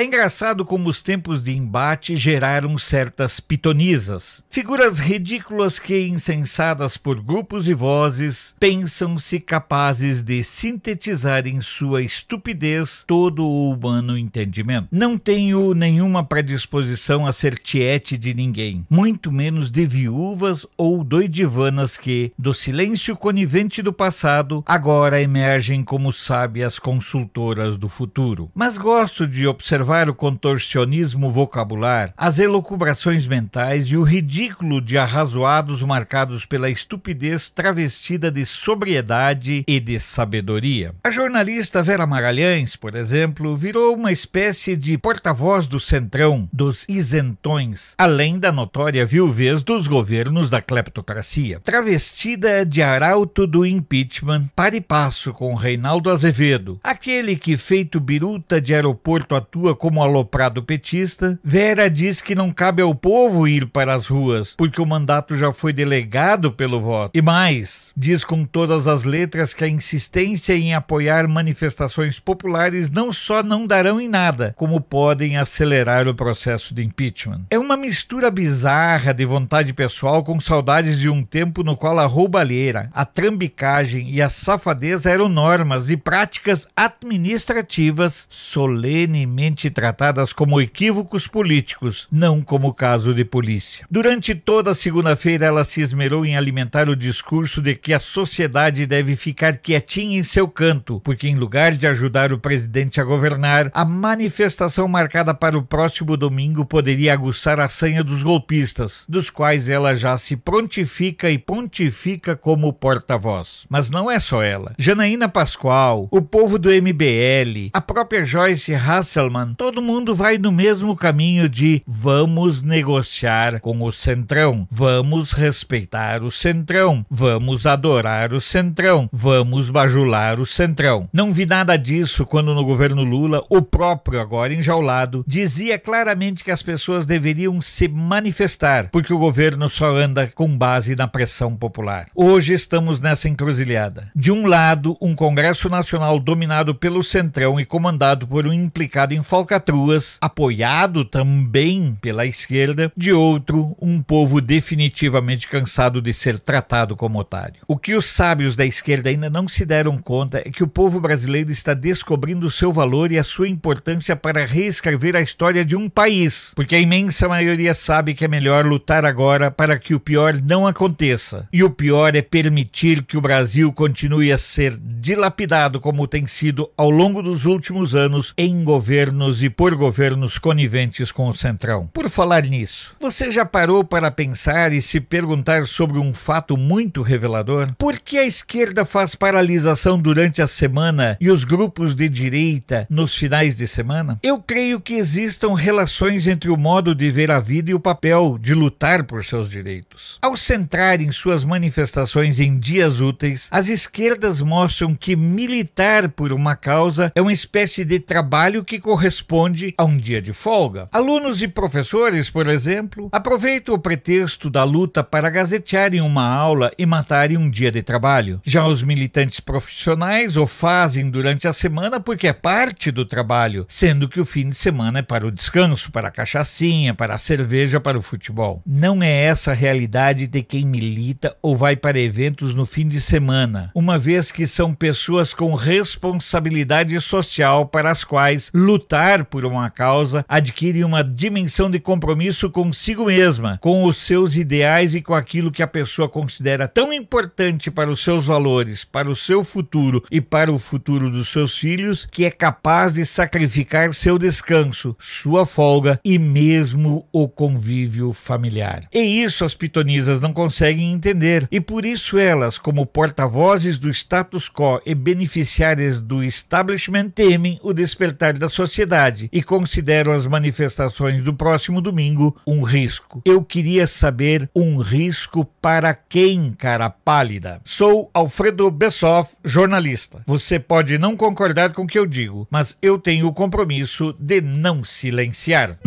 É engraçado como os tempos de embate geraram certas pitonisas, figuras ridículas que, incensadas por grupos e vozes, pensam-se capazes de sintetizar em sua estupidez todo o humano entendimento. Não tenho nenhuma predisposição a ser tiete de ninguém, muito menos de viúvas ou doidivanas que, do silêncio conivente do passado, agora emergem como sábias consultoras do futuro. Mas gosto de observar observar o contorcionismo vocabular, as elucubrações mentais e o ridículo de arrazoados marcados pela estupidez travestida de sobriedade e de sabedoria. A jornalista Vera Magalhães, por exemplo, virou uma espécie de porta-voz do centrão, dos isentões, além da notória viuvez dos governos da cleptocracia. Travestida de arauto do impeachment, para e passo com Reinaldo Azevedo, aquele que, feito biruta de aeroporto, atua como aloprado petista. Vera diz que não cabe ao povo ir para as ruas, porque o mandato já foi delegado pelo voto. E mais, diz com todas as letras que a insistência em apoiar manifestações populares não só não darão em nada, como podem acelerar o processo de impeachment. É uma mistura bizarra de vontade pessoal com saudades de um tempo no qual a roubalheira, a trambicagem e a safadeza eram normas e práticas administrativas solenemente tratadas como equívocos políticos, não como caso de polícia. Durante toda a segunda-feira, ela se esmerou em alimentar o discurso de que a sociedade deve ficar quietinha em seu canto, porque em lugar de ajudar o presidente a governar, a manifestação marcada para o próximo domingo poderia aguçar a sanha dos golpistas, dos quais ela já se prontifica e pontifica como porta-voz. Mas não é só ela. Janaína Pascoal, o povo do MBL, a própria Joyce Hasselman Todo mundo vai no mesmo caminho de vamos negociar com o Centrão, vamos respeitar o Centrão, vamos adorar o Centrão, vamos bajular o Centrão. Não vi nada disso quando no governo Lula, o próprio agora enjaulado, dizia claramente que as pessoas deveriam se manifestar, porque o governo só anda com base na pressão popular. Hoje estamos nessa encruzilhada. De um lado, um Congresso Nacional dominado pelo Centrão e comandado por um implicado em falta falcatruas, apoiado também pela esquerda, de outro, um povo definitivamente cansado de ser tratado como otário. O que os sábios da esquerda ainda não se deram conta é que o povo brasileiro está descobrindo o seu valor e a sua importância para reescrever a história de um país, porque a imensa maioria sabe que é melhor lutar agora para que o pior não aconteça. E o pior é permitir que o Brasil continue a ser dilapidado como tem sido ao longo dos últimos anos em governos governos e por governos coniventes com o Centrão. Por falar nisso, você já parou para pensar e se perguntar sobre um fato muito revelador? Por que a esquerda faz paralisação durante a semana e os grupos de direita nos finais de semana? Eu creio que existam relações entre o modo de ver a vida e o papel de lutar por seus direitos. Ao centrar em suas manifestações em dias úteis, as esquerdas mostram que militar por uma causa é uma espécie de trabalho que corresponde corresponde a um dia de folga. Alunos e professores, por exemplo, aproveitam o pretexto da luta para gazetearem uma aula e matarem um dia de trabalho. Já os militantes profissionais o fazem durante a semana porque é parte do trabalho, sendo que o fim de semana é para o descanso, para a cachaçinha, para a cerveja, para o futebol. Não é essa a realidade de quem milita ou vai para eventos no fim de semana, uma vez que são pessoas com responsabilidade social para as quais lutar lutar por uma causa adquire uma dimensão de compromisso consigo mesma, com os seus ideais e com aquilo que a pessoa considera tão importante para os seus valores, para o seu futuro e para o futuro dos seus filhos, que é capaz de sacrificar seu descanso, sua folga e mesmo o convívio familiar. E isso as pitonisas não conseguem entender, e por isso elas, como porta-vozes do status quo e beneficiárias do establishment, temem o despertar da sociedade cidade e considero as manifestações do próximo domingo um risco. Eu queria saber um risco para quem, cara pálida? Sou Alfredo Bessoff, jornalista. Você pode não concordar com o que eu digo, mas eu tenho o compromisso de não silenciar.